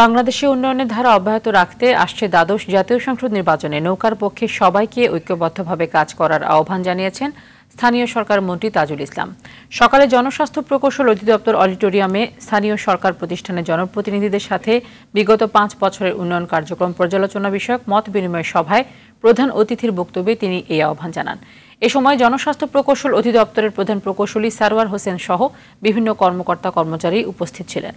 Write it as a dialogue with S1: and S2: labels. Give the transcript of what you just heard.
S1: বাংলাদেশে উন্নয়নের ধারা অব্যাহত রাখতে আসছে দ্বাদশ জাতীয় সংসদ নির্বাচনে নৌকার পক্ষে সবাইকে ঐক্যবদ্ধভাবে কাজ করার আহ্বান জানিয়েছেন স্থানীয় সরকার মন্ত্রী তাজুল ইসলাম সকালে জনস্বাস্থ্য প্রকৌশল অধিদপ্তর অডিটোরিয়ামে স্থানীয় সরকার প্রতিষ্ঠানের জনপ্রতিনিধিদের সাথে বিগত পাঁচ বছরের উন্নয়ন কার্যক্রম পর্যালোচনা বিষয়ক মত বিনিময় সভায় প্রধান অতিথির বক্তব্যে তিনি এই আহ্বান জানান এ সময় জনস্বাস্থ্য প্রকৌশল অধিদপ্তরের প্রধান প্রকৌশলী সারোয়ার হোসেন সহ বিভিন্ন কর্মকর্তা কর্মচারী উপস্থিত ছিলেন